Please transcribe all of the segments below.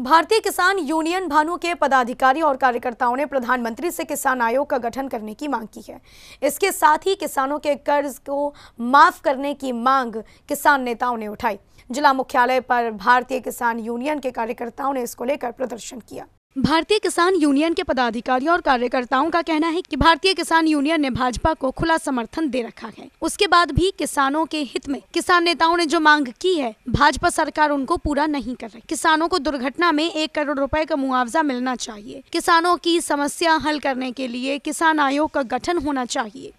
भारतीय किसान यूनियन भानु के पदाधिकारी और कार्यकर्ताओं ने प्रधानमंत्री से किसान आयोग का गठन करने की मांग की है इसके साथ ही किसानों के कर्ज को माफ करने की मांग किसान नेताओं ने उठाई जिला मुख्यालय पर भारतीय किसान यूनियन के कार्यकर्ताओं ने इसको लेकर प्रदर्शन किया भारतीय किसान यूनियन के पदाधिकारियों और कार्यकर्ताओं का कहना है कि भारतीय किसान यूनियन ने भाजपा को खुला समर्थन दे रखा है उसके बाद भी किसानों के हित में किसान नेताओं ने जो मांग की है भाजपा सरकार उनको पूरा नहीं कर रही किसानों को दुर्घटना में एक करोड़ रुपए का मुआवजा मिलना चाहिए किसानों की समस्या हल करने के लिए किसान आयोग का गठन होना चाहिए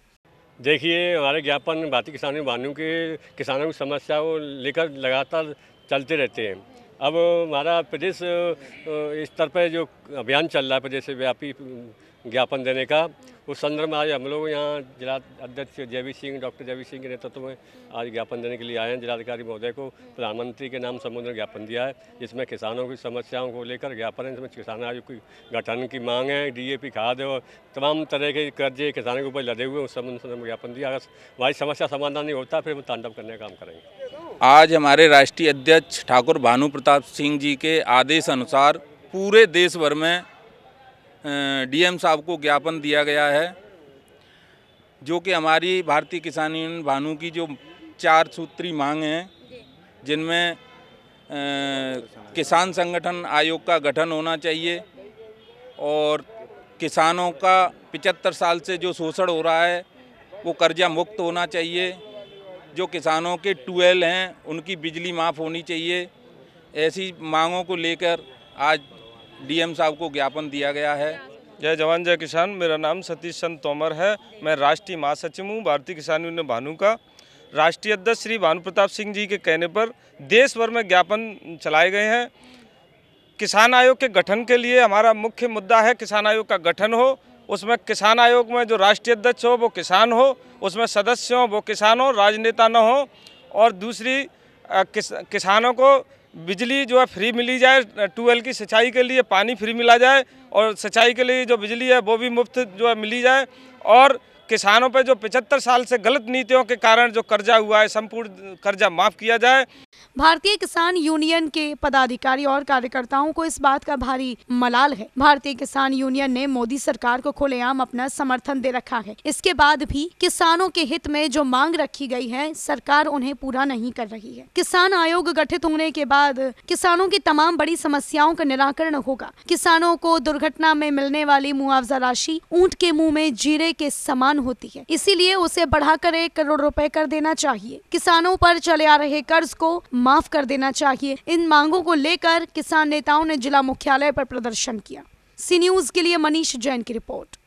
देखिए हमारे ज्ञापन भारतीय किसान के किसानों की समस्या को लेकर लगातार चलते रहते हैं अब हमारा प्रदेश स्तर पर जो अभियान चल रहा है प्रदेश व्यापी ज्ञापन देने का उस संदर्भ में आज हम लोग यहाँ जिला अध्यक्ष जयवी सिंह डॉक्टर जयवी सिंह के नेतृत्व में आज ज्ञापन देने के लिए आए हैं जिलाधिकारी महोदय को प्रधानमंत्री के नाम समुद्र ज्ञापन दिया है जिसमें किसानों की समस्याओं को लेकर ज्ञापन है जिसमें किसान आयोग की गठन की मांग है डी खाद और तमाम तरह के कर्जे किसानों के ऊपर लदे हुए उस संबंध में ज्ञापन दिया अगर वाई समस्या समाधान नहीं होता फिर हम तांडव करने का काम करेंगे आज हमारे राष्ट्रीय अध्यक्ष ठाकुर भानु प्रताप सिंह जी के आदेश अनुसार पूरे देश भर में डीएम साहब को ज्ञापन दिया गया है जो कि हमारी भारतीय किसान यूनियन भानु की जो चार सूत्री मांग हैं जिनमें किसान संगठन आयोग का गठन होना चाहिए और किसानों का 75 साल से जो शोषण हो रहा है वो कर्जा मुक्त होना चाहिए जो किसानों के ट्यूबवेल हैं उनकी बिजली माफ़ होनी चाहिए ऐसी मांगों को लेकर आज डीएम साहब को ज्ञापन दिया गया है जय जवान जय किसान मेरा नाम सतीश चंद तोमर है मैं राष्ट्रीय महासचिव हूँ भारतीय किसान यूनियन भानु का राष्ट्रीय अध्यक्ष श्री भानु प्रताप सिंह जी के कहने पर देश भर में ज्ञापन चलाए गए हैं किसान आयोग के गठन के लिए हमारा मुख्य मुद्दा है किसान आयोग का गठन हो उसमें किसान आयोग में जो राष्ट्रीय अध्यक्ष हो वो किसान हो उसमें सदस्य हो वो किसान हो राजनेता न हो और दूसरी किस, किसानों को बिजली जो है फ्री मिली जाए ट्यूबवेल की सिंचाई के लिए पानी फ्री मिला जाए और सिंचाई के लिए जो बिजली है वो भी मुफ्त जो है मिली जाए और किसानों पर जो 75 साल से गलत नीतियों के कारण जो कर्जा हुआ है संपूर्ण कर्जा माफ किया जाए भारतीय किसान यूनियन के पदाधिकारी और कार्यकर्ताओं को इस बात का भारी मलाल है भारतीय किसान यूनियन ने मोदी सरकार को खुलेआम अपना समर्थन दे रखा है इसके बाद भी किसानों के हित में जो मांग रखी गई है सरकार उन्हें पूरा नहीं कर रही है किसान आयोग गठित होने के बाद किसानों की तमाम बड़ी समस्याओं का निराकरण होगा किसानों को दुर्घटना में मिलने वाली मुआवजा राशि ऊँट के मुँह में जीरे के समान नुकसान होती है इसीलिए उसे बढ़ाकर एक करोड़ रुपए कर देना चाहिए किसानों पर चले आ रहे कर्ज को माफ कर देना चाहिए इन मांगों को लेकर किसान नेताओं ने जिला मुख्यालय पर प्रदर्शन किया सी न्यूज के लिए मनीष जैन की रिपोर्ट